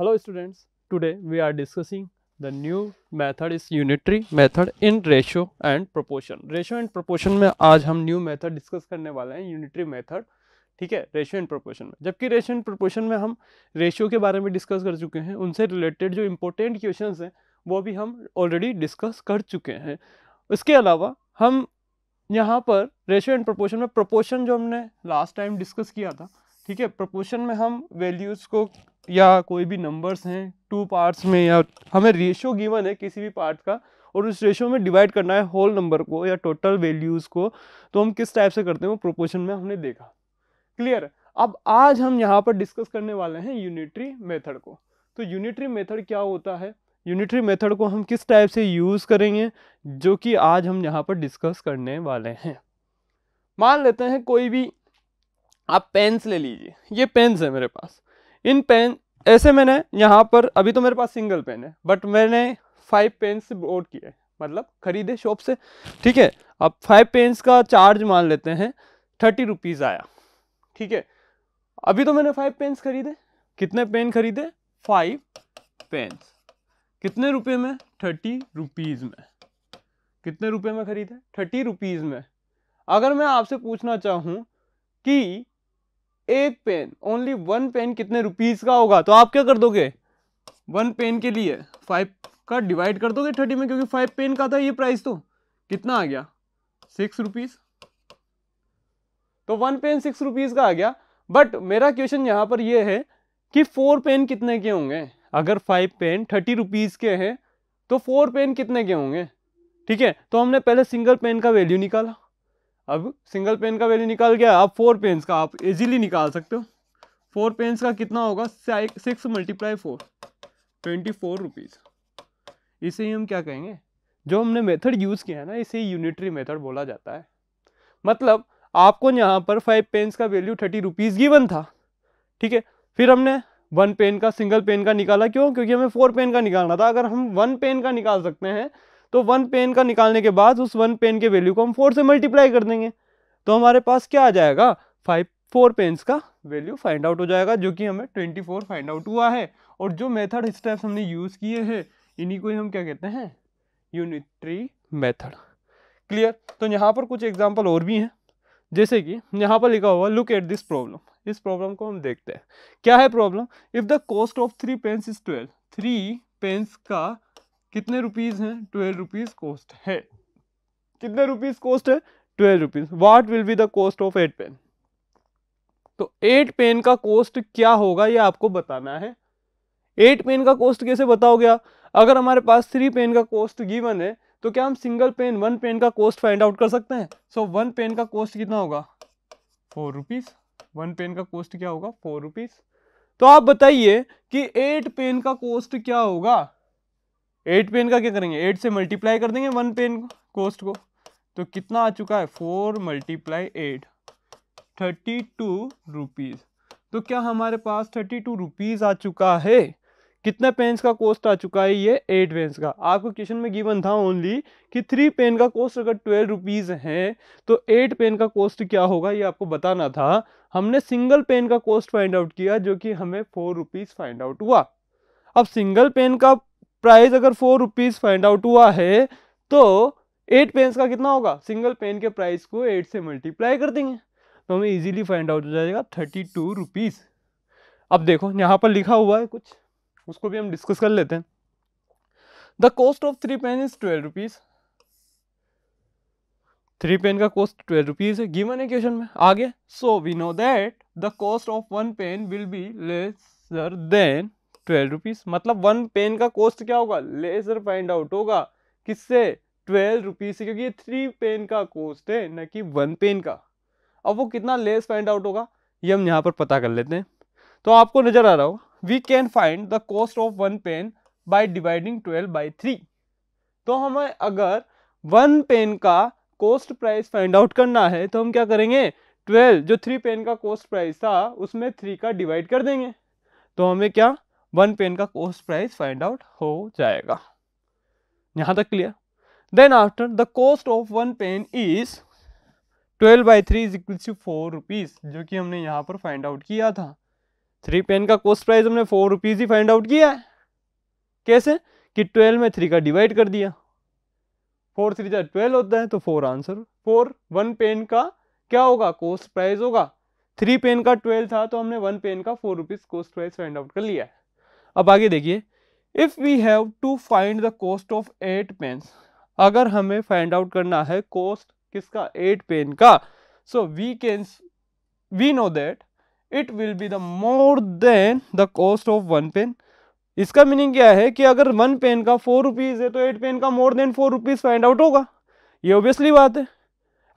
Hello students today we are discussing the new method is unitary method in ratio and proportion. Ratio and proportion में आज हम new method discuss करने वाले हैं unitary method ठीक है रेशो एंड प्रोपोर्शन में जबकि रेशो एंड प्रोपोर्शन में हम रेशो के बारे में डिस्कस कर चुके हैं उनसे रिलेटेड जो इम्पोर्टेंट क्वेश्चन हैं वो भी हम ऑलरेडी डिस्कस कर चुके हैं इसके अलावा हम यहाँ पर रेशो एंड प्रोपोर्शन में प्रोपोर्शन जो हमने लास्ट टाइम डिस्कस किया था ठीक है प्रपोशन में हम वैल्यूज़ को या कोई भी नंबर्स हैं टू पार्ट्स में या हमें रेशो गिवन है किसी भी पार्ट का और उस रेशो में डिवाइड करना है होल नंबर को या टोटल वैल्यूज़ को तो हम किस टाइप से करते हैं वो प्रोपोर्शन में हमने देखा क्लियर अब आज हम यहाँ पर डिस्कस करने वाले हैं यूनिट्री मेथड को तो यूनिट्री मेथड क्या होता है यूनिट्री मेथड को हम किस टाइप से यूज़ करेंगे जो कि आज हम यहाँ पर डिस्कस करने वाले हैं मान लेते हैं कोई भी आप पेन्स ले लीजिए ये पेन्स है मेरे पास इन पेन ऐसे मैंने यहाँ पर अभी तो मेरे पास सिंगल पेन है बट मैंने फाइव पेन्स बोर्ड किए मतलब खरीदे शॉप से ठीक है अब फाइव पेन्स का चार्ज मान लेते हैं थर्टी रुपीज़ आया ठीक है अभी तो मैंने फाइव पेन्स खरीदे कितने पेन खरीदे फाइव पेन्स कितने रुपए में थर्टी रुपीज़ में कितने रुपए में खरीदे थर्टी रुपीज़ में अगर मैं आपसे पूछना चाहूँ कि एक पेन ओनली वन पेन कितने रुपीज़ का होगा तो आप क्या कर दोगे वन पेन के लिए फाइव का डिवाइड कर दोगे थर्टी में क्योंकि फाइव पेन का था ये प्राइस तो कितना आ गया सिक्स रुपीज़ तो वन पेन सिक्स रुपीज़ का आ गया बट मेरा क्वेश्चन यहाँ पर ये है कि फोर पेन कितने के होंगे अगर फाइव पेन थर्टी रुपीज़ के हैं तो फोर पेन कितने के होंगे ठीक है तो हमने पहले सिंगल पेन का वैल्यू निकाला अब सिंगल पेन का वैल्यू निकाल गया अब फोर पेन्स का आप इजीली निकाल सकते हो फोर पेन्स का कितना होगा six multiply four twenty four rupees इसे ही हम क्या कहेंगे जो हमने मेथड यूज़ किया है ना इसे यूनिटरी मेथड बोला जाता है मतलब आपको यहाँ पर फाइव पेन्स का वैल्यू थर्टी रुपीज़ गिवन था ठीक है फिर हमने वन पेन का सिंगल पेन का निकाला क्यों क्योंकि हमें फोर पेन का निकालना था अगर हम वन पेन का निकाल सकते हैं तो वन पेन का निकालने के बाद उस वन पेन के वैल्यू को हम फोर से मल्टीप्लाई कर देंगे तो हमारे पास क्या आ जाएगा फाइव फोर पेन्स का वैल्यू फाइंड आउट हो जाएगा जो कि हमें ट्वेंटी फोर फाइंड आउट हुआ है और जो मेथड स्टेप्स हमने यूज़ किए हैं इन्हीं को ही हम क्या कहते हैं यूनिट्री मेथड क्लियर तो यहाँ पर कुछ एग्जाम्पल और भी हैं जैसे कि यहाँ पर लिखा हुआ लुक एट दिस प्रॉब्लम इस प्रॉब्लम को हम देखते हैं क्या है problem if the cost of three pens is twelve three pens का कितने रुपीज़ हैं ट्वेल्व रुपीज़ कॉस्ट है कितने रुपीज़ कॉस्ट है twelve rupees what will be the cost of eight pen तो एट पेन का कॉस्ट क्या होगा ये आपको बताना है एट पेन का कॉस्ट कैसे बताओगे अगर हमारे पास थ्री पेन का कॉस्ट गिवन है तो क्या हम सिंगल पेन वन पेन का कॉस्ट फाइंड आउट कर सकते हैं सो वन पेन का कॉस्ट कितना होगा फोर रुपीज़ वन पेन का कॉस्ट क्या होगा फोर रुपीज़ तो आप बताइए कि एट पेन का कॉस्ट क्या होगा एट पेन का क्या करेंगे एट से मल्टीप्लाई कर देंगे वन पेन कोस्ट को तो कितना आ चुका है four multiply eight thirty two rupees तो क्या हमारे पास थर्टी टू रुपीज़ आ चुका है कितने पेन्स का कॉस्ट आ चुका है ये एट पेन्स का आपको क्वेश्चन में गिवन था ओनली कि थ्री पेन का कॉस्ट अगर ट्वेल्व रुपीज़ है तो एट पेन का कॉस्ट क्या होगा ये आपको बताना था हमने सिंगल पेन का कॉस्ट फाइंड आउट किया जो कि हमें फोर रुपीज़ फाइंड आउट हुआ अब सिंगल पेन का प्राइस अगर फोर रुपीज़ फाइंड आउट हुआ है तो एट पेन्स का कितना होगा सिंगल पेन के प्राइस को एट से मल्टीप्लाई कर देंगे तो हमें इजीली फाइंड आउट हो जाएगा थर्टी टू रुपीज़ अब देखो यहाँ पर लिखा हुआ है कुछ उसको भी हम डिस्कस कर लेते हैं the cost of three pen is twelve rupees three pen का कॉस्ट ट्वेल्व रुपीज़ है गिवन है क्वेश्चन में आगे so we know that the cost of one pen will be lesser than twelve rupees मतलब one pen का cost क्या होगा laser find out होगा किससे ट्वेल्व रुपीज़ से क्योंकि ये थ्री पेन का कॉस्ट है ना कि वन पेन का अब वो कितना लेस फाइंड आउट होगा ये हम यहाँ पर पता कर लेते हैं तो आपको नज़र आ रहा हो we can find the cost of one pen by dividing twelve by three तो हमें अगर वन पेन का कॉस्ट प्राइस फाइंड आउट करना है तो हम क्या करेंगे ट्वेल्व जो थ्री पेन का कॉस्ट प्राइस था उसमें थ्री का डिवाइड कर देंगे तो हमें क्या वन पेन का कॉस्ट प्राइस फाइंड आउट हो जाएगा यहाँ तक clear then after the cost of one pen is twelve by three is equal to four rupees जो कि हमने यहाँ पर फाइंड आउट किया था थ्री पेन का कॉस्ट प्राइस हमने फोर रुपीज़ ही फाइंड आउट किया है कैसे कि ट्वेल्व में थ्री का डिवाइड कर दिया फोर थ्री जब ट्वेल्व होता है तो four answer four one pen का क्या होगा कॉस्ट प्राइस होगा थ्री पेन का ट्वेल्व था तो हमने वन पेन का four rupees cost price find out कर लिया है अब आगे देखिए if we have to find the cost of eight pens अगर हमें फाइंड आउट करना है कॉस्ट किसका एट पेन का so we can we know that it will be the more than the cost of one pen इसका meaning क्या है कि अगर वन पेन का फोर रुपीज़ है तो एट पेन का more than four rupees find out होगा ये ऑब्वियसली बात है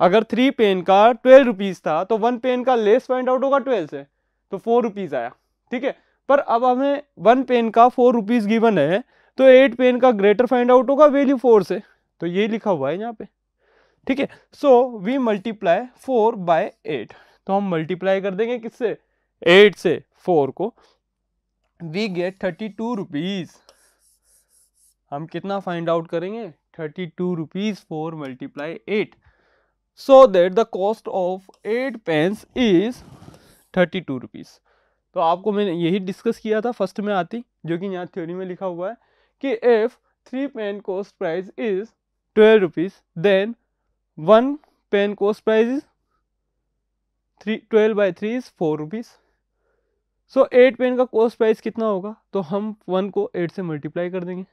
अगर थ्री पेन का ट्वेल्व रुपीज़ था तो वन पेन का लेस फाइंड आउट होगा ट्वेल्व से तो फोर रुपीज़ आया ठीक है पर अब हमें वन पेन का फोर रुपीज़ गिवन है तो एट पेन का ग्रेटर फाइंड आउट होगा वैल्यू फोर से तो ये लिखा हुआ है यहाँ पे ठीक है so we multiply four by eight तो हम मल्टीप्लाई कर देंगे किससे एट से फोर को we get thirty two rupees हम कितना फाइंड आउट करेंगे thirty two rupees four multiply eight so that the cost of eight pens is thirty two rupees तो आपको मैंने यही डिस्कस किया था फर्स्ट में आती जो कि यहाँ थ्योरी में लिखा हुआ है कि if three pen cost price is twelve rupees then one pen cost price is three twelve by three is four rupees so eight pen का कॉस्ट प्राइस कितना होगा तो हम वन को एट से मल्टीप्लाई कर देंगे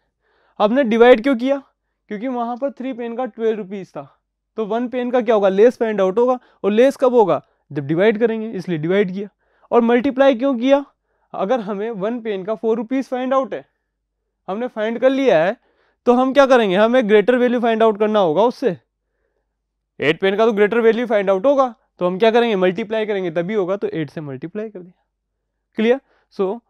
आपने डिवाइड क्यों किया क्योंकि वहाँ पर थ्री पेन का ट्वेल्व रुपीज़ था तो वन पेन का क्या होगा लेस पेन आउट होगा और लेस कब होगा जब डिवाइड करेंगे इसलिए डिवाइड किया और मल्टीप्लाई क्यों किया अगर हमें वन पेन का फोर रुपीज़ फाइंड आउट है हमने फाइंड कर लिया है तो हम क्या करेंगे हमें ग्रेटर वैल्यू फाइंड आउट करना होगा उससे एट पेन का तो ग्रेटर वैल्यू फाइंड आउट होगा तो हम क्या करेंगे मल्टीप्लाई करेंगे तभी होगा तो एट से मल्टीप्लाई कर दिया क्लियर सो so,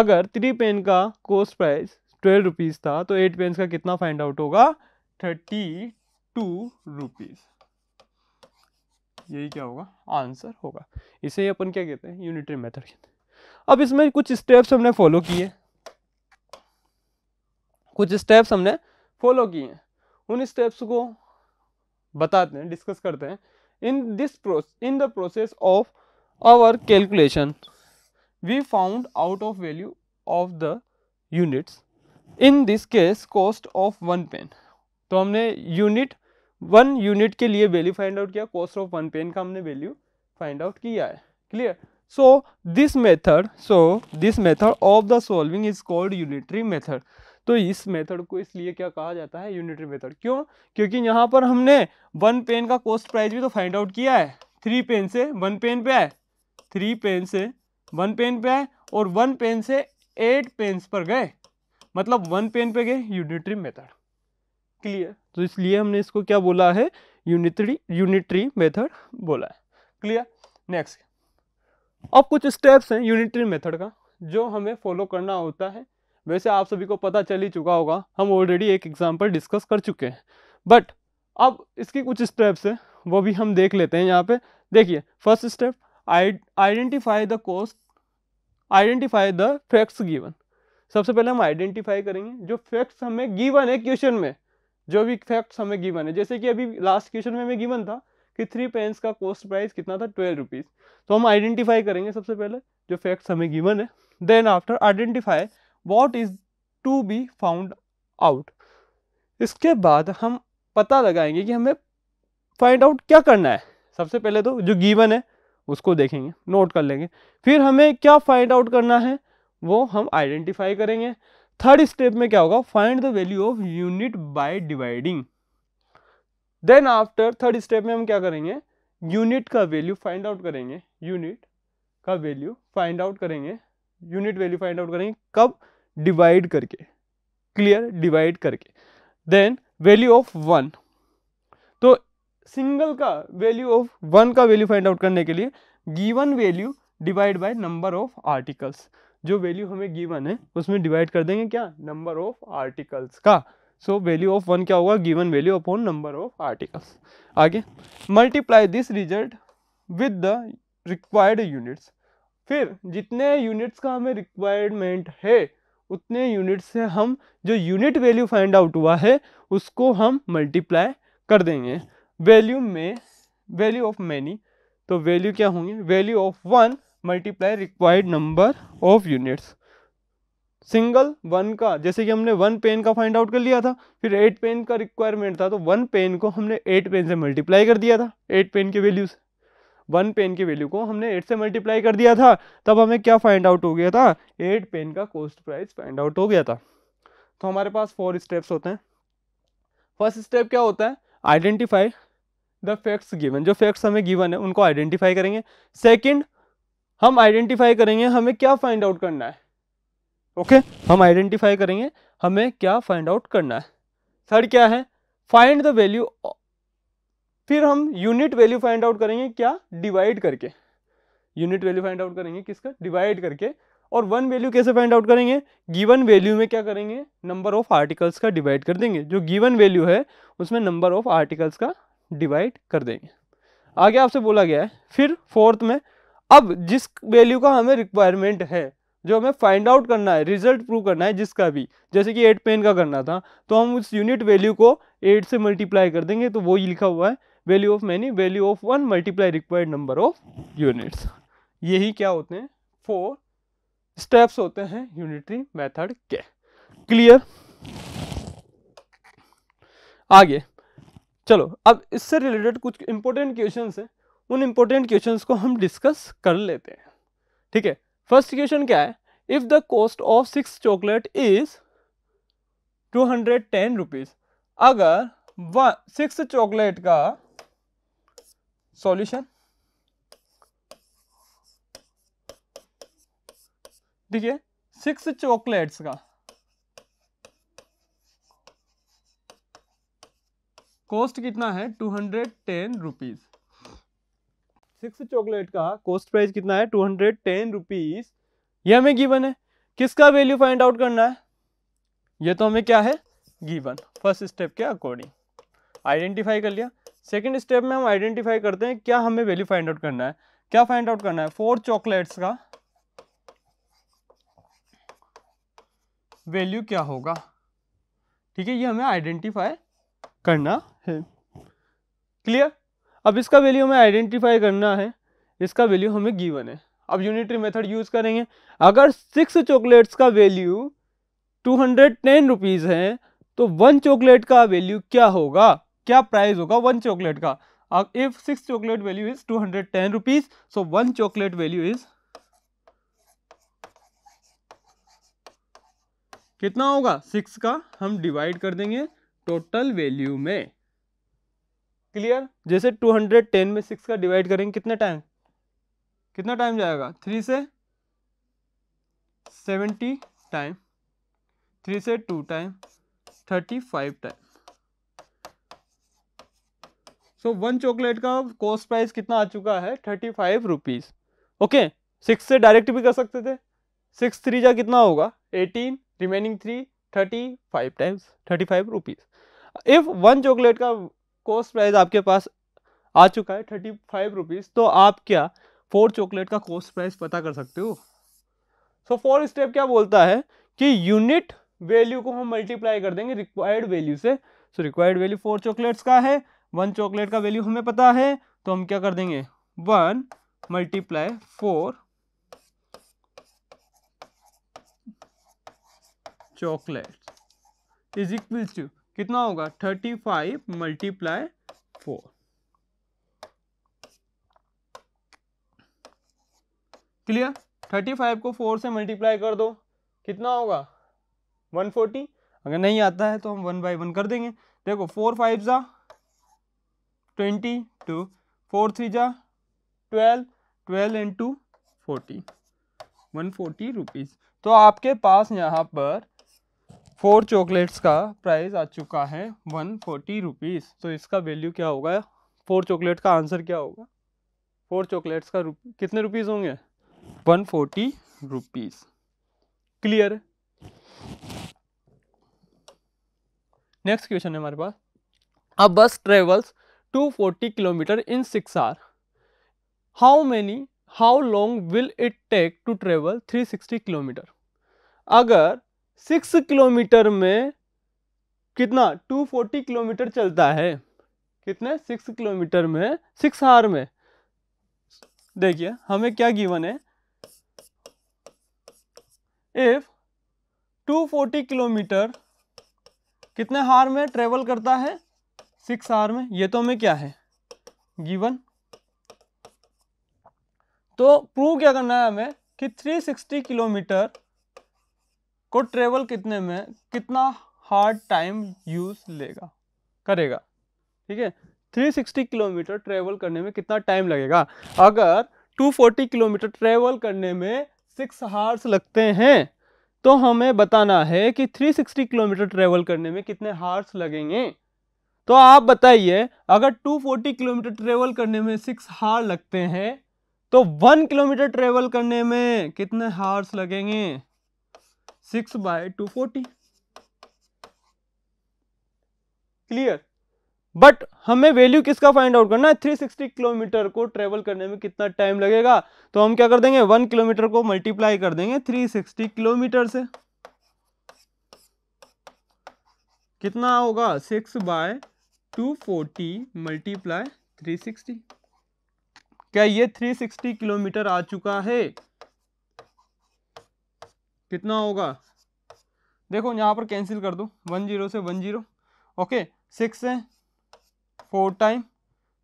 अगर थ्री पेन का कॉस्ट प्राइस ट्वेल्व रुपीज़ था तो एट पेन का कितना फाइंड आउट होगा थर्टी टू रुपीज़ यही क्या होगा आंसर होगा इसे ही अपन क्या कहते हैं यूनिटरी मेथड कहते हैं अब इसमें कुछ स्टेप्स हमने फॉलो किए कुछ स्टेप्स हमने फॉलो किए हैं उन स्टेप्स को बताते हैं डिस्कस करते हैं in this in the process of our calculation we found out of value of the units in this case cost of one pen तो हमने unit वन यूनिट के लिए वैल्यू फाइंड आउट किया कॉस्ट ऑफ वन पेन का हमने value find out किया है clear so this method so this method of the solving is called unitary method तो इस मेथड को इसलिए क्या कहा जाता है यूनिटरी मेथड क्यों क्योंकि यहाँ पर हमने वन पेन का कॉस्ट प्राइस भी तो फाइंड आउट किया है थ्री पेन से वन पेन पे आए थ्री पेन से वन पेन पे आए और वन पेन से एट पेन्स पर गए मतलब वन पेन पे गए यूनिटरी मेथड क्लियर तो इसलिए हमने इसको क्या बोला है यूनिटरी यूनिटरी मेथड बोला है क्लियर नेक्स्ट अब कुछ स्टेप्स हैं यूनिटरी मेथड का जो हमें फॉलो करना होता है वैसे आप सभी को पता चल ही चुका होगा हम ऑलरेडी एक एग्जाम्पल डिस्कस कर चुके हैं बट अब इसके कुछ स्टेप्स हैं वो भी हम देख लेते हैं यहाँ पे देखिए first step identify the cost identify the facts given सबसे पहले हम आइडेंटिफाई करेंगे जो फैक्ट्स हमें गिवन है क्वेश्चन में जो भी फैक्ट्स हमें गिवन है जैसे कि अभी लास्ट क्वेश्चन में हमें गिवन था कि थ्री पेन्स का कॉस्ट प्राइस कितना था ट्वेल्व रुपीज़ तो हम आइडेंटिफाई करेंगे सबसे पहले जो फैक्ट्स हमें गिवन है then after identify what is to be found out इसके बाद हम पता लगाएंगे कि हमें फाइंड आउट क्या करना है सबसे पहले तो जो गिवन है उसको देखेंगे नोट कर लेंगे फिर हमें क्या फाइंड आउट करना है वो हम आइडेंटिफाई करेंगे थर्ड स्टेप में क्या होगा find the value of unit by dividing then after third step में हम क्या करेंगे यूनिट का वैल्यू फाइंड आउट करेंगे यूनिट का वैल्यू फाइंड आउट करेंगे यूनिट वैल्यू फाइंड आउट करेंगे कब डिवाइड करके क्लियर डिवाइड करके देन वैल्यू ऑफ वन तो सिंगल का वैल्यू ऑफ वन का वैल्यू फाइंड आउट करने के लिए given value divide by number of articles जो वैल्यू हमें गिवन है उसमें डिवाइड कर देंगे क्या नंबर ऑफ आर्टिकल्स का सो वैल्यू ऑफ वन क्या होगा given value upon number of articles आगे multiply this result with the required units फिर जितने यूनिट्स का हमें रिक्वायरमेंट है उतने यूनिट से हम जो यूनिट वैल्यू फाइंड आउट हुआ है उसको हम मल्टीप्लाई कर देंगे वैल्यू में वैल्यू ऑफ मैनी तो वैल्यू क्या होंगे value of one multiply required number of units single one का जैसे कि हमने वन पेन का फाइंड आउट कर लिया था फिर एट पेन का रिक्वायरमेंट था तो वन पेन को हमने एट पेन से मल्टीप्लाई कर दिया था एट पेन के वैल्यू से वन पेन के वैल्यू को हमने एट से मल्टीप्लाई कर दिया था तब हमें क्या फाइंड आउट हो गया था एट पेन का कॉस्ट प्राइस फाइंड आउट हो गया था तो हमारे पास फोर स्टेप्स होते हैं फर्स्ट स्टेप क्या होता है आइडेंटिफाई द फैक्ट्स गिवन जो फैक्ट्स हमें गिवन है उनको आइडेंटिफाई करेंगे सेकेंड हम आइडेंटिफाई करेंगे हमें क्या फाइंड आउट करना है ओके okay? हम आइडेंटिफाई करेंगे हमें क्या फाइंड आउट करना है थर्ड क्या है फाइंड द वैल्यू फिर हम यूनिट वैल्यू फाइंड आउट करेंगे क्या डिवाइड करके यूनिट वैल्यू फाइंड आउट करेंगे किसका डिवाइड करके और वन वैल्यू कैसे फाइंड आउट करेंगे गिवन वैल्यू में क्या करेंगे नंबर ऑफ आर्टिकल्स का डिवाइड कर देंगे जो गिवन वैल्यू है उसमें नंबर ऑफ आर्टिकल्स का डिवाइड कर देंगे आगे आपसे बोला गया है फिर फोर्थ में अब जिस वैल्यू का हमें रिक्वायरमेंट है जो हमें फाइंड आउट करना है रिजल्ट प्रूव करना है जिसका भी जैसे कि एट पेन का करना था तो हम उस यूनिट वैल्यू को एट से मल्टीप्लाई कर देंगे तो वो ही लिखा हुआ है value of many value of one multiply required number of units यही क्या होते हैं फोर स्टेप्स होते हैं यूनिटरी मैथड के क्लियर आगे चलो अब इससे रिलेटेड कुछ इंपॉर्टेंट क्वेश्चन है उन इम्पोर्टेंट क्वेश्चन को हम डिस्कस कर लेते हैं ठीक है फर्स्ट क्वेश्चन क्या है if the cost of six chocolate is two hundred ten rupees अगर वन सिक्स चॉकलेट का सॉल्यूशन ठीक है सिक्स चॉकलेट्स का कॉस्ट कितना है two hundred ten rupees six chocolate का कॉस्ट प्राइस कितना है टू हंड्रेड टेन रुपीज ये हमें गिवन है किसका वैल्यू फाइंड आउट करना है ये तो हमें क्या है गिवन फर्स्ट स्टेप के अकॉर्डिंग आइडेंटिफाई कर लिया सेकेंड स्टेप में हम आइडेंटिफाई करते हैं क्या हमें वैल्यू फाइंड आउट करना है क्या फाइंड आउट करना है फोर चॉकलेट्स का वैल्यू क्या होगा ठीक है ये हमें आइडेंटिफाई करना है क्लियर अब इसका वैल्यू हमें आइडेंटिफाई करना है इसका वैल्यू हमें गिवन है अब यूनिटरी मेथड यूज़ करेंगे अगर सिक्स चॉकलेट्स का value two hundred ten rupees है तो वन चॉकलेट का वैल्यू क्या होगा क्या प्राइस होगा वन चॉकलेट का if six chocolate value is two hundred ten rupees so one chocolate value is कितना होगा सिक्स का हम डिवाइड कर देंगे टोटल वैल्यू में क्लियर जैसे 210 में सिक्स का डिवाइड करेंगे कितने टाइम कितना टाइम जाएगा थ्री से सेवेंटी टाइम थ्री से two time thirty five time so one chocolate का कॉस्ट प्राइस कितना आ चुका है thirty five rupees okay six से डायरेक्ट भी कर सकते थे सिक्स थ्री जा कितना होगा eighteen remaining three thirty five times thirty five rupees if one chocolate का कॉस्ट प्राइस आपके पास आ चुका है थर्टी फाइव रुपीज़ तो आप क्या फोर चॉकलेट का कॉस्ट प्राइस पता कर सकते हो सो फोर स्टेप क्या बोलता है कि यूनिट वैल्यू को हम मल्टीप्लाई कर देंगे रिक्वायर्ड वैल्यू से so required value four chocolates का है वन चॉकलेट का वैल्यू हमें पता है तो हम क्या कर देंगे one multiply four chocolate is equal to कितना होगा thirty five multiply four clear thirty five को फोर से मल्टीप्लाई कर दो कितना होगा वन फोर्टी अगर नहीं आता है तो हम वन बाई वन कर देंगे देखो फोर फाइव जा ट्वेंटी टू फोर थ्री जा twelve twelve and two forty one forty rupees तो आपके पास यहाँ पर फोर चॉकलेट्स का प्राइस आ चुका है वन फोर्टी रुपीज़ तो इसका वैल्यू क्या होगा फोर चॉकलेट का आंसर क्या होगा फोर चॉकलेट्स का रुप कितने रुपीज़ होंगे one forty rupees clear next question है हमारे पास अब bus travels two forty kilometre in six hours how many how long will it take to travel three sixty kilometre अगर सिक्स किलोमीटर में कितना टू फोर्टी किलोमीटर चलता है कितने सिक्स किलोमीटर में सिक्स हार में देखिए हमें क्या गिवन है इफ टू फोर्टी किलोमीटर कितने हार में ट्रेवल करता है सिक्स हार में ये तो हमें क्या है गिवन तो प्रूव क्या करना है हमें कि 360 किलोमीटर को ट्रेवल कितने में कितना हार्ड टाइम यूज लेगा करेगा ठीक है 360 किलोमीटर ट्रेवल करने में कितना टाइम लगेगा अगर 240 किलोमीटर ट्रेवल करने में सिक्स हार्स लगते हैं तो हमें बताना है कि 360 किलोमीटर ट्रेवल करने में कितने हार्स लगेंगे तो आप बताइए अगर 240 किलोमीटर ट्रेवल करने में सिक्स हार लगते हैं तो वन किलोमीटर ट्रेवल करने में कितने हार्स लगेंगे by two forty clear but हमें वैल्यू किसका फाइंड आउट करना है 360 किलोमीटर को ट्रेवल करने में कितना टाइम लगेगा तो हम क्या कर देंगे वन किलोमीटर को मल्टीप्लाई कर देंगे 360 किलोमीटर से कितना होगा six by two forty multiply three sixty क्या ये थ्री सिक्सटी किलोमीटर आ चुका है कितना होगा देखो यहाँ पर कैंसिल कर दो वन जीरो से वन जीरो ओके सिक्स से फोर टाइम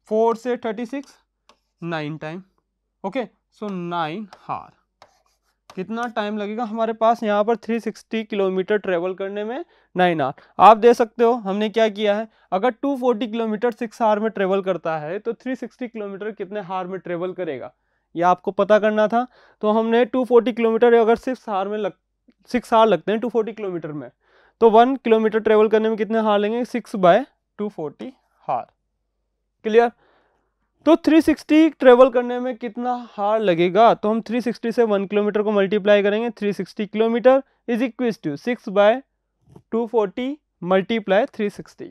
फोर से thirty six nine time okay so nine hour कितना टाइम लगेगा हमारे पास यहाँ पर 360 किलोमीटर ट्रेवल करने में नाइन आर आप दे सकते हो हमने क्या किया है अगर 240 किलोमीटर सिक्स आर में ट्रेवल करता है तो 360 किलोमीटर कितने हार में ट्रेवल करेगा ये आपको पता करना था तो हमने 240 किलोमीटर अगर सिक्स हार में लग सिक्स हार लगते हैं 240 किलोमीटर में तो वन किलोमीटर ट्रेवल करने में कितने हार लेंगे six by two forty hour clear तो 360 ट्रेवल करने में कितना हार लगेगा तो हम 360 से वन किलोमीटर को मल्टीप्लाई करेंगे 360 kilometre is equal to six by two forty multiply three sixty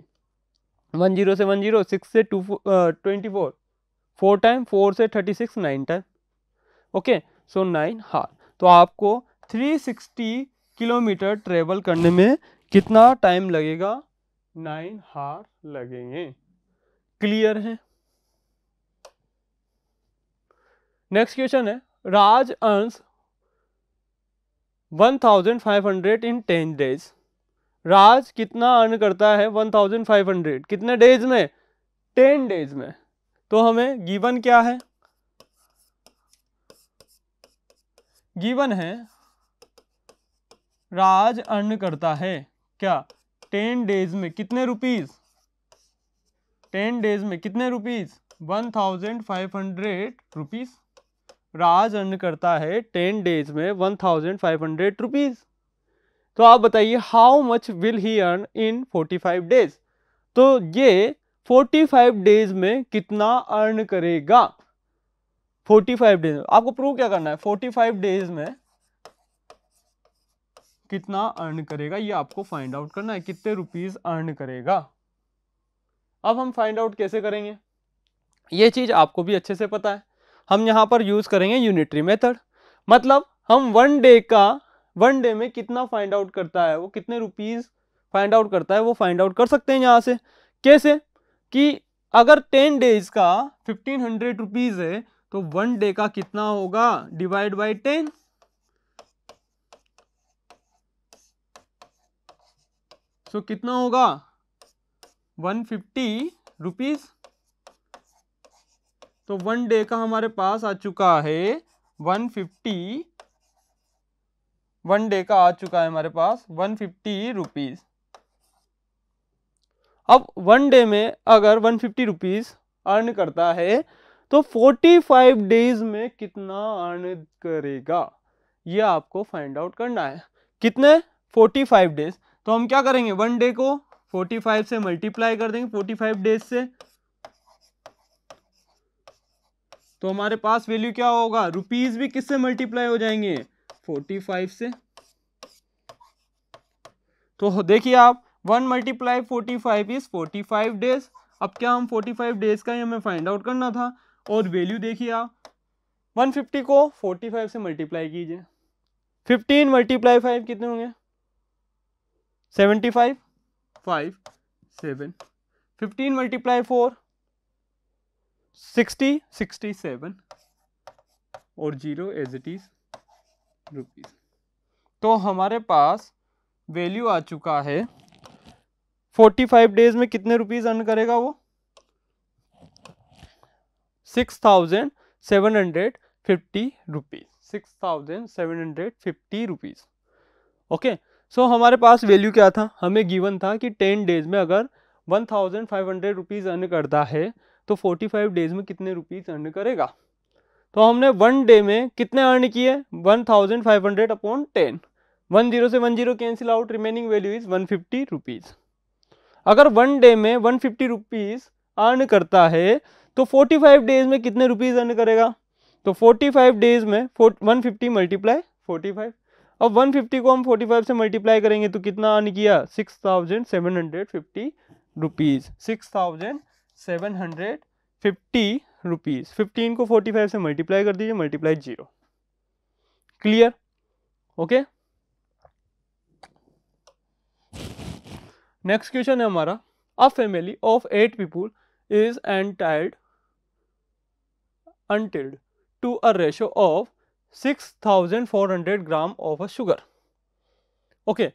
one zero से वन जीरो सिक्स से two twenty four four time four से thirty six nine time okay so nine hour तो आपको 360 kilometre travel करने में कितना time लगेगा nine हार लगेंगे क्लियर है नेक्स्ट क्वेश्चन है राज फाइव 1500 इन 10 डेज राज कितना अर्न करता है 1500 कितने डेज में 10 डेज में तो हमें गिवन क्या है गिवन है राज अर्न करता है क्या टेन डेज में कितने रुपीज टेन डेज में कितने rupees one thousand five hundred rupees Raj earn करता है टेन डेज में one thousand five hundred rupees तो आप बताइए how much will he earn in forty five days तो ये फोर्टी फाइव डेज में कितना अर्न करेगा फोर्टी फाइव डेज आपको प्रूव क्या करना है फोर्टी फाइव डेज में कितना अर्न करेगा ये आपको फाइंड आउट करना है कितने रुपीज अर्न करेगा अब हम फाइंड आउट कैसे करेंगे ये चीज आपको भी अच्छे से पता है हम यहाँ पर यूज करेंगे यूनिटरी मेथड मतलब हम वन डे का वन डे में कितना फाइंड आउट करता है वो कितने रुपीज फाइंड आउट करता है वो फाइंड आउट कर सकते हैं यहाँ से कैसे कि अगर टेन डेज का फिफ्टीन हंड्रेड रुपीज़ है तो वन डे का कितना होगा डिवाइड बाई टेन सो कितना होगा वन फिफ्टी रुपीज तो वन डे का हमारे पास आ चुका है वन फिफ्टी वन डे का आ चुका है हमारे पास वन फिफ्टी रुपीज़ अब वन डे में अगर वन फिफ्टी रुपीज़ अर्न करता है तो 45 डेज में कितना अर्न करेगा ये आपको फाइंड आउट करना है कितने 45 डेज तो हम क्या करेंगे वन डे को 45 से मल्टीप्लाई कर देंगे 45 डेज से तो हमारे पास वैल्यू क्या होगा रुपीज भी किससे मल्टीप्लाई हो जाएंगे 45 से तो देखिए आप one multiply forty five is forty five days अब क्या हम फोर्टी फाइव डेज का ही हमें फाइंड आउट करना था और वैल्यू देखिए आप 150 को 45 से मल्टीप्लाई कीजिए 15 मल्टीप्लाई फाइव कितने होंगे 75 five seven fifteen multiply four sixty sixty seven और zero as it is rupees तो हमारे पास वैल्यू आ चुका है फोर्टी फाइव डेज़ में कितने रुपीज़ अर्न करेगा वो six thousand seven hundred fifty rupees six thousand seven hundred fifty rupees okay so हमारे पास वैल्यू क्या था हमें गिवन था कि टेन डेज में अगर one thousand five hundred rupees earn करता है तो फोर्टी फाइव डेज में कितने रुपीज़ अर्न करेगा तो हमने वन डे में कितने अर्न किए one thousand five hundred upon ten one zero से one zero cancel out remaining value is one fifty rupees अगर वन डे में वन फिफ्टी रुपीज़ अर्न करता है तो 45 डेज में कितने रुपीज़ अर्न करेगा तो 45 डेज में one fifty multiply forty five अब 150 को हम 45 से मल्टीप्लाई करेंगे तो कितना अर्न किया six thousand seven hundred fifty rupees six thousand seven hundred fifty rupees fifteen को फोर्टी फाइव से मल्टीप्लाई कर दीजिए multiply zero clear okay next question है हमारा a family of eight people is entitled untilled to a ratio of 6400 gram of a sugar. Okay.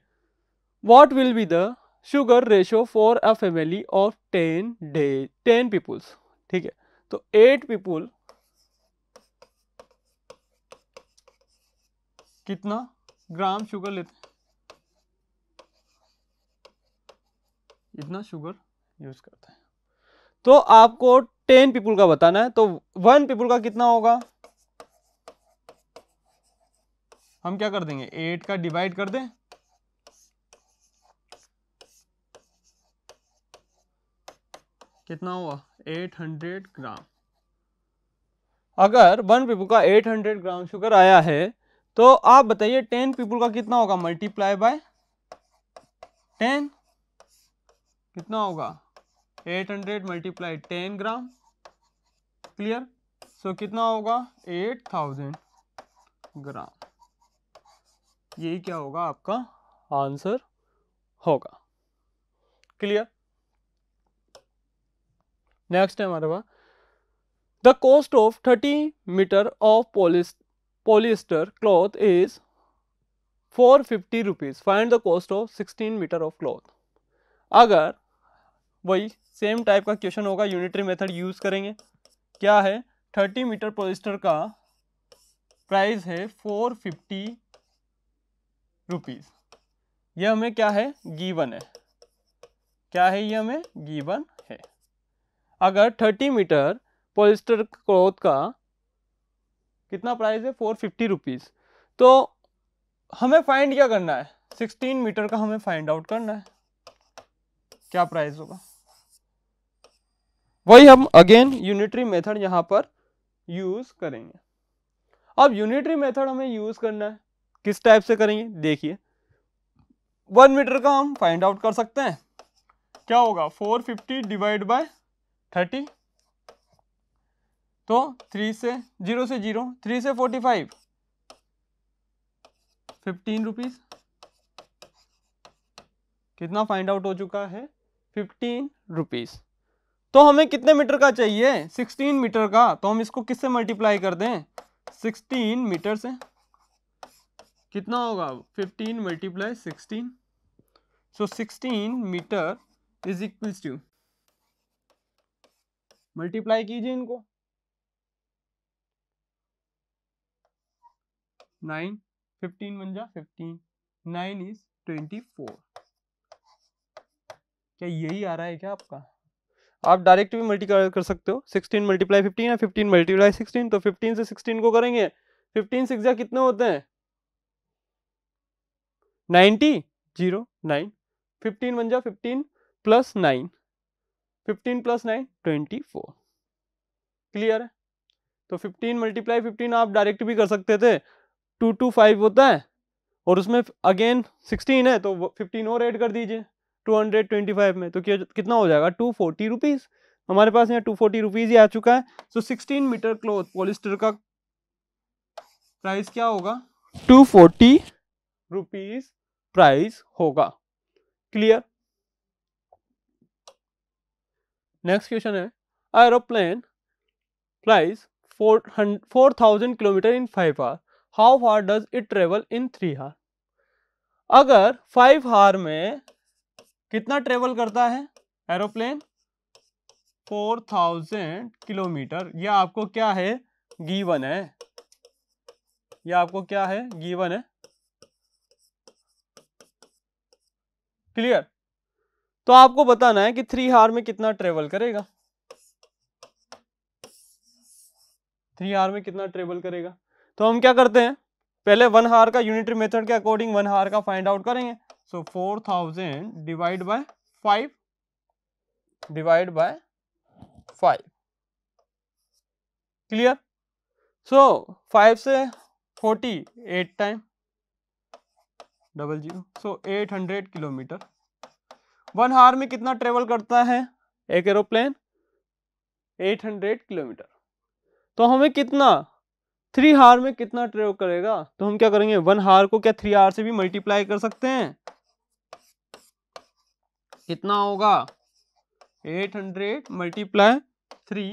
What will be the sugar ratio for a family of 10 day 10 peoples? ठीक है तो 8 people कितना gram sugar लेते हैं इतना sugar use करते हैं तो आपको टेन पीपुल का बताना है तो वन पीपुल का कितना होगा हम क्या कर देंगे एट का डिवाइड कर दें कितना हुआ एट हंड्रेड ग्राम अगर वन पीपल का एट हंड्रेड ग्राम शुगर आया है तो आप बताइए टेन पीपल का कितना होगा मल्टीप्लाई बाय टेन कितना होगा eight hundred multiply ten gram clear so कितना होगा एट थाउजेंड ग्राम यही क्या होगा आपका आंसर होगा क्लियर नेक्स्ट है हमारे पास the cost of thirty metre of polyester cloth is four fifty rupees find the cost of sixteen metre of cloth अगर वही सेम टाइप का क्वेश्चन होगा यूनिटरी मेथड यूज़ करेंगे क्या है थर्टी मीटर पोलिस्टर का प्राइस है फोर फिफ्टी रुपीज़ यह हमें क्या है गीवन है क्या है यह हमें गीवन है अगर थर्टी मीटर पोलिस्टर क्लोथ का कितना प्राइस है फोर फिफ्टी रुपीज़ तो हमें फाइंड क्या करना है सिक्सटीन मीटर का हमें फाइंड आउट करना है क्या प्राइस होगा वही हम अगेन यूनिटरी मेथड यहां पर यूज़ करेंगे अब यूनिटरी मेथड हमें यूज़ करना है किस टाइप से करेंगे देखिए वन मीटर का हम फाइंड आउट कर सकते हैं क्या होगा four fifty divide by thirty तो थ्री से जीरो से जीरो थ्री से फोर्टी फाइव फिफ्टीन रुपीज कितना फाइंड आउट हो चुका है फिफ्टीन रुपीज़ तो हमें कितने मीटर का चाहिए 16 मीटर का तो हम इसको किससे मल्टीप्लाई कर दें 16 मीटर से कितना होगा 15 multiply sixteen so 16 metre is equals to multiply कीजिए इनको नाइन फिफ्टीन बन जा fifteen nine is twenty four क्या यही आ रहा है क्या आपका आप डायरेक्ट भी मल्टीप्लाई कर सकते हो सिक्सटीन मल्टीप्लाई फिफ्टीन या फिफ्टीन मल्टीप्लाई सिक्सटीन तो फिफ्टीन से सिक्सटीन को करेंगे फिफ्टीन सिक्स या कितने होते हैं नाइन्टी जीरो नाइन फिफ्टीन बन जा fifteen plus nine fifteen plus nine twenty four clear है तो फिफ्टीन मल्टीप्लाई फिफ्टीन आप डायरेक्ट भी कर सकते थे टू टू फाइव होता है और उसमें अगेन सिक्सटीन है तो फिफ्टीन और ऐड कर दीजिए 225 में तो कितना हो जाएगा टू फोर्टी रुपीज़ हमारे पास यहाँ टू फोर्टी रुपीज़ ही आ चुका है so sixteen metre cloth polyester का प्राइस क्या होगा टू फोर्टी रुपीज़ प्राइस होगा क्लियर नेक्स्ट क्वेश्चन है aeroplane flies aeroplane four thousand kilometre in five hours how far does it travel in three hour अगर फाइव आवर में कितना travel करता है एरोप्लेन फोर थाउजेंड किलोमीटर यह आपको क्या है गीवन है यह आपको क्या है गीवन है क्लियर तो आपको बताना है कि थ्री हार में कितना ट्रेवल करेगा थ्री हार में कितना ट्रेवल करेगा तो हम क्या करते हैं पहले वन हार का यूनिटरी मेथड के अकॉर्डिंग वन हार का फाइंड आउट करेंगे four thousand divide by five divide by five clear so five से forty eight time double zero so eight hundred kilometre one hour में कितना travel करता है एक एरोप्लेन एट हंड्रेड किलोमीटर तो हमें कितना थ्री हार में कितना ट्रेवल करेगा तो हम क्या करेंगे वन हार को क्या थ्री हार से भी मल्टीप्लाई कर सकते हैं कितना होगा 800 hundred multiply three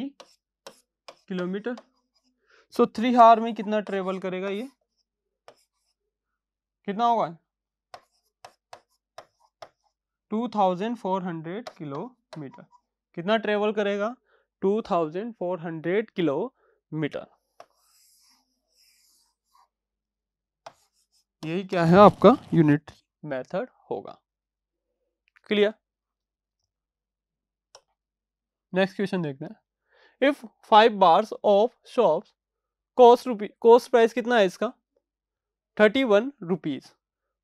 kilometre so three hour में कितना ट्रेवल करेगा ये कितना होगा 2400 किलोमीटर कितना ट्रेवल करेगा 2400 किलोमीटर यही क्या है आपका यूनिट मेथड होगा क्लियर नेक्स्ट क्वेश्चन देखते हैं if five bars of soaps cost rupee cost price कितना है इसका thirty one rupees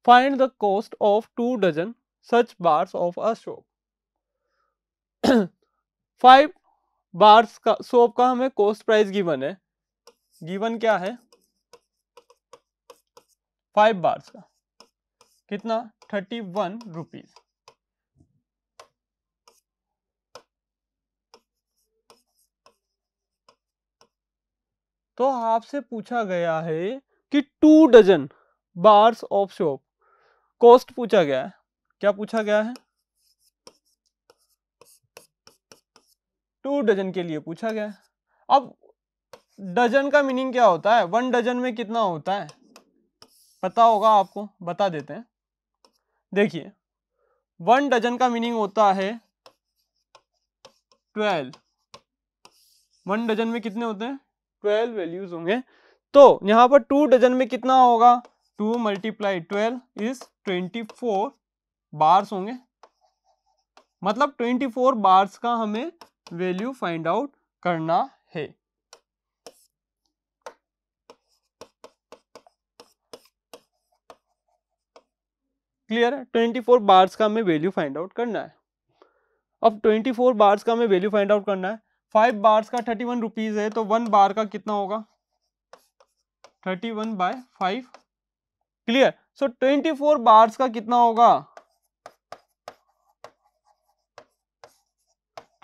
find the cost of two dozen such bars of a soap five bars का शॉप का हमें cost price given है given क्या है फाइव बार्स का कितना थर्टी वन रुपीज़ तो आपसे पूछा गया है कि two dozen bars of soap cost पूछा गया है क्या पूछा गया है टू डजन के लिए पूछा गया है अब डजन का मीनिंग क्या होता है वन डजन में कितना होता है पता होगा आपको बता देते हैं देखिए वन डजन का मीनिंग होता है ट्वेल्व वन डजन में कितने होते हैं ट्वेल्व वैल्यूज होंगे तो यहाँ पर टू डजन में कितना होगा two multiply twelve is twenty four bars होंगे मतलब ट्वेंटी फोर बार्स का हमें वैल्यू फाइंड आउट करना है क्लियर है ट्वेंटी फोर बार्स का हमें वैल्यू फाइंड आउट करना है अब ट्वेंटी फोर बार्स का हमें वैल्यू फाइंड आउट करना है फाइव बार्स का थर्टी वन रुपीज है तो वन बार का कितना होगा thirty one by five clear so twenty four bars का कितना होगा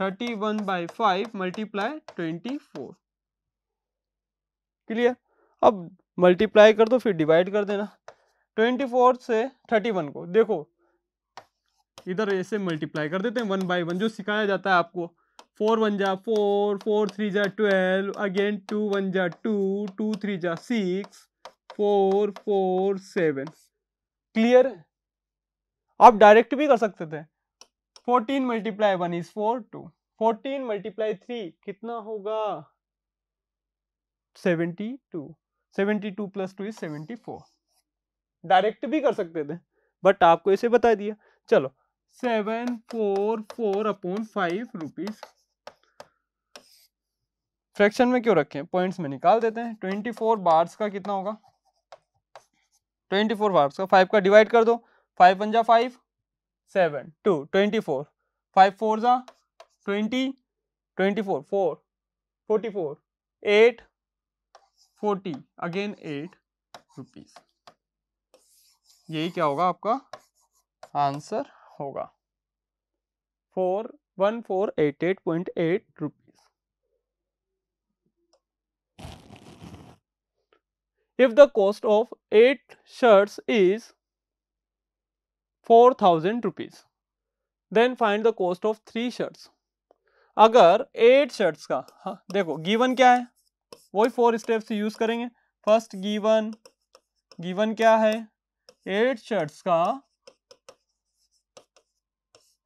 thirty one by five multiply twenty four clear अब मल्टीप्लाई कर दो फिर डिवाइड कर देना ट्वेंटी फोर से थर्टी वन को देखो इधर ऐसे मल्टीप्लाई कर देते हैं वन बाई वन जो सिखाया जाता है आपको फोर वन जा फोर फोर थ्री जा ट्वेल्व अगेन टू वन जा टू टू थ्री जा six four four seven clear आप डायरेक्ट भी कर सकते थे fourteen multiply one is four two fourteen multiply three कितना होगा seventy two seventy two plus two is seventy four direct भी कर सकते थे बट आपको इसे बता दिया चलो seven four four upon five rupees fraction में क्यों रखें पॉइंट्स में निकाल देते हैं ट्वेंटी फोर बार्स का कितना होगा ट्वेंटी फोर बार्स का फाइव का डिवाइड कर दो फाइव वन जा five seven two twenty four five four जा twenty twenty four four forty four eight forty again eight rupees यही क्या होगा आपका आंसर होगा four one four eight eight point eight rupees if the cost of eight 8 is four thousand rupees then find the cost of three shirts अगर eight shirts का हाँ, देखो given क्या है वही फोर स्टेप्स यूज करेंगे first given given क्या है एट शर्ट्स का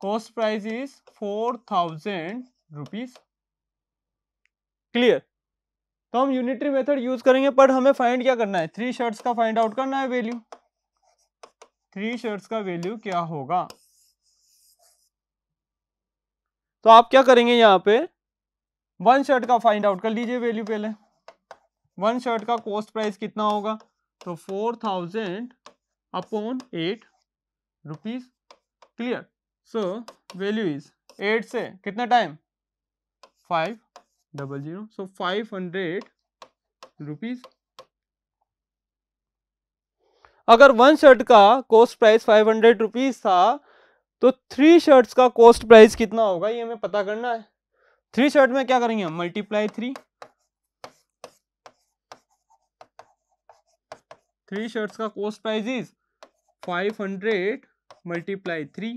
cost price is four thousand rupees clear तो हम यूनिटरी मेथड यूज करेंगे पर हमें फाइंड क्या करना है थ्री शर्ट्स का फाइंड आउट करना है वैल्यू थ्री शर्ट्स का वैल्यू क्या होगा तो आप क्या करेंगे यहाँ पे वन शर्ट का फाइंड आउट कर लीजिए वैल्यू पहले वन शर्ट का कॉस्ट प्राइस कितना होगा तो four thousand upon eight rupees clear so value is eight से कितना time five double zero so hundred rupees अगर वन शर्ट का cost price five hundred rupees था तो थ्री शर्ट्स का कॉस्ट प्राइस कितना होगा ये हमें पता करना है थ्री शर्ट में क्या करेंगे हम मल्टीप्लाई थ्री थ्री शर्ट्स का cost price is five hundred multiply three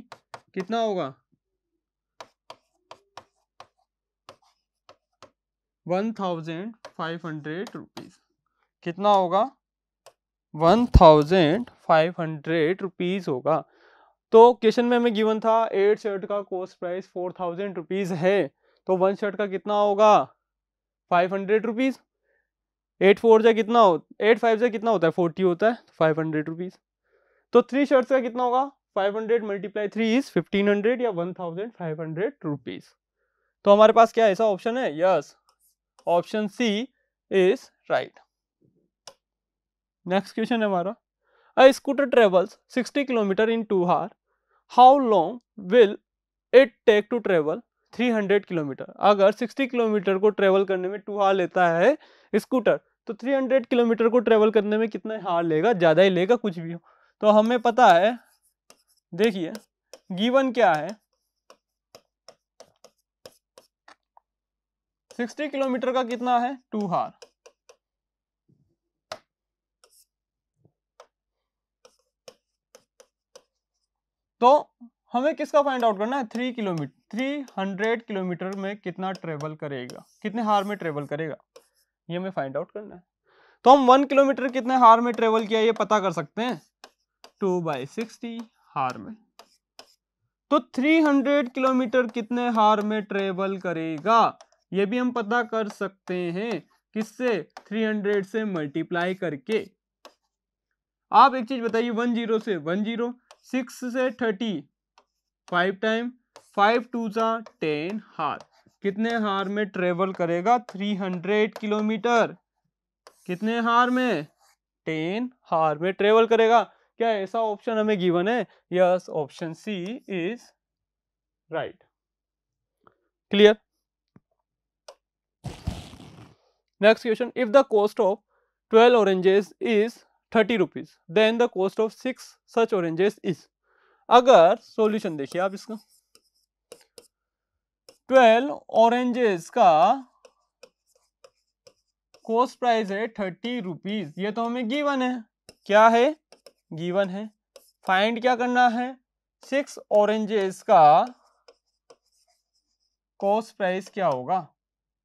कितना होगा one thousand five hundred rupees कितना होगा one thousand five hundred rupees होगा तो क्वेश्चन में हमें गिवन था एट शर्ट का cost price four thousand rupees है तो वन शर्ट का कितना होगा five hundred rupees eight four जै कितना हो एट फाइव जै कितना होता है फोर्टी होता है फाइव हंड्रेड रुपीज़ तो थ्री शर्ट्स तो का कितना होगा five hundred multiply three is fifteen hundred या one thousand five hundred rupees तो हमारे पास क्या ऐसा ऑप्शन है yes option C is right next question है हमारा a scooter travels 60 kilometre in two hour how long will it take to travel 300 kilometre अगर 60 किलोमीटर को ट्रेवल करने में टू हार लेता है स्कूटर तो 300 किलोमीटर को ट्रेवल करने में कितना हार लेगा ज़्यादा ही लेगा कुछ भी हो तो हमें पता है देखिए गीवन क्या है सिक्सटी किलोमीटर का कितना है टू हार तो हमें किसका फाइंड आउट करना है three kilometre three hundred kilometre में कितना ट्रेवल करेगा कितने हार में ट्रेवल करेगा ये हमें फाइंड आउट करना है तो हम वन किलोमीटर कितने हार में ट्रेवल किया ये पता कर सकते हैं टू बाई सिक्सटी हार में तो थ्री हंड्रेड किलोमीटर कितने हार में ट्रेवल करेगा ये भी हम पता कर सकते हैं किससे 300 से मल्टीप्लाई करके आप एक चीज बताइए 10 से वन जीरो सिक्स से thirty five time five two सा टेन हार कितने हार में ट्रेवल करेगा थ्री हंड्रेड किलोमीटर कितने हार में टेन हार में ट्रेवल करेगा क्या ऐसा ऑप्शन हमें गिवन है yes option C is right clear next question if the cost of twelve oranges is thirty rupees then the cost of six such oranges is अगर सॉल्यूशन देखिए आप इसका ट्वेल्व ऑरेंजेस का कॉस्ट प्राइस है thirty rupees ये तो हमें given है क्या है गिवन है फाइंड क्या करना है सिक्स ऑरेंजेस का कॉस्ट प्राइस क्या होगा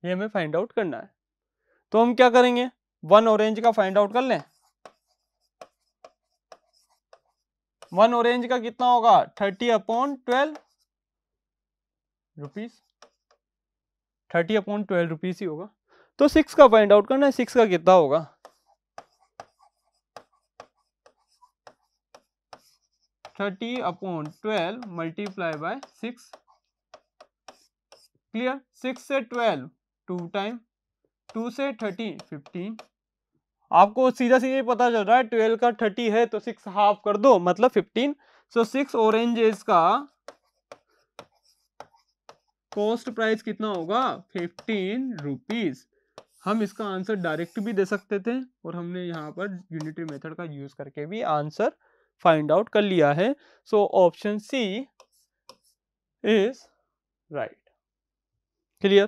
ये हमें फाइंड आउट करना है तो हम क्या करेंगे वन ऑरेंज का फाइंड आउट कर लें वन ऑरेंज का कितना होगा thirty upon twelve rupees thirty upon twelve rupees ही होगा तो सिक्स का फाइंड आउट करना है सिक्स का कितना होगा thirty upon twelve multiply by six clear six से ट्वेल्व टू टाइम टू से थर्टी फिफ्टीन आपको सीधा सीधा पता चल रहा है ट्वेल्व का थर्टी है तो सिक्स हाफ कर दो मतलब फिफ्टीन सो सिक्स ऑरेंजेस का कॉस्ट प्राइस कितना होगा फिफ्टीन रुपीज हम इसका आंसर डायरेक्ट भी दे सकते थे और हमने यहाँ पर यूनिटरी मेथड का यूज करके भी आंसर फाइंड आउट कर लिया है so option C is right clear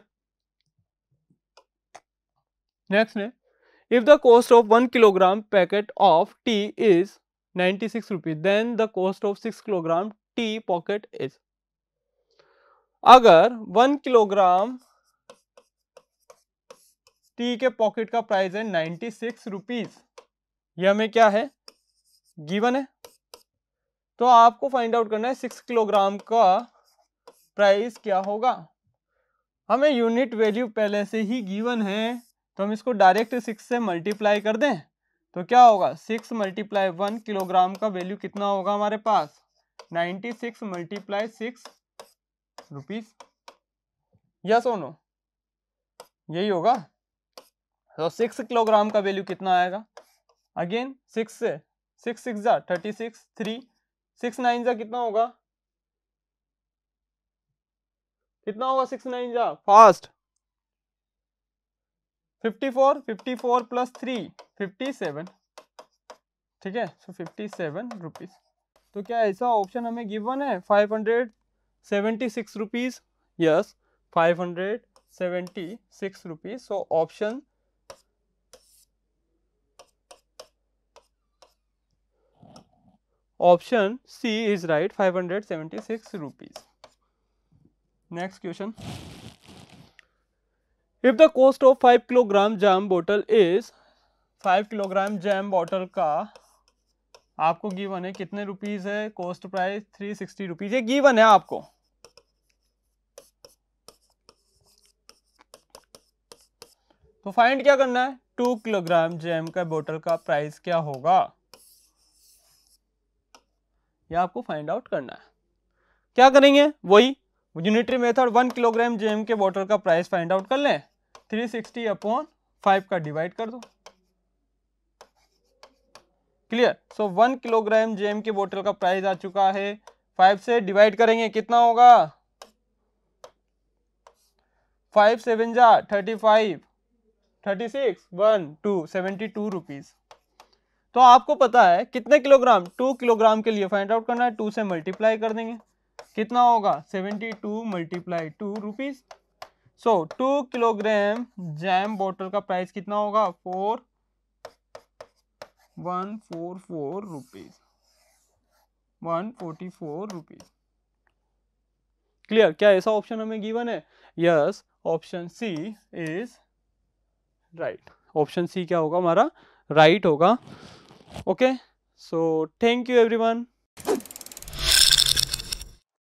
if the cost of one kilogram packet of tea is is six rupees then the cost of six kilogram tea pocket is अगर one kilogram tea के pocket का price है ninety six rupees ये हमें क्या है given है तो आपको फाइंड आउट करना है सिक्स किलोग्राम का प्राइस क्या होगा हमें यूनिट वैल्यू पहले से ही गिवन है तो हम इसको डायरेक्ट सिक्स से मल्टीप्लाई कर दें तो क्या होगा सिक्स मल्टीप्लाई वन किलोग्राम का वैल्यू कितना होगा हमारे पास ninety six multiply six rupees yes ओ यही होगा तो सिक्स किलोग्राम का वैल्यू कितना आएगा अगेन सिक्स से सिक्स सिक्स जा thirty six three six nine जा कितना होगा कितना होगा सिक्स नाइन जा fast 54 54 plus three fifty seven ठीक है सो फिफ्टी सेवन रुपीज़ तो क्या ऐसा ऑप्शन हमें गिवन है five hundred seventy six rupees yes five hundred seventy six rupees so option option C is right five hundred seventy six rupees next question if the cost of five kilogram jam bottle is five kilogram jam bottle का आपको given है कितने rupees है cost price three sixty rupees ये given है आपको तो find क्या करना है टू किलोग्राम जैम का बोटल का प्राइस क्या होगा ये आपको फाइंड आउट करना है क्या करेंगे वही unitary method one kilogram jam के वाटर का प्राइस फाइंड आउट कर लें थ्री सिक्सटी अपॉन फाइव का डिवाइड कर दो clear so one kilogram jam के बोटल का प्राइस आ चुका है फाइव से डिवाइड करेंगे कितना होगा फाइव सेवन जा thirty five thirty six one two seventy two rupees तो आपको पता है कितने किलोग्राम टू किलोग्राम के लिए फाइंड आउट करना है टू से मल्टीप्लाई कर देंगे कितना होगा seventy two multiply two rupees so two kilogram jam bottle का प्राइस कितना होगा four one four four rupees one forty four rupees clear क्या ऐसा ऑप्शन हमें गिवन है yes option C is right option C क्या होगा हमारा राइट right होगा okay so thank you everyone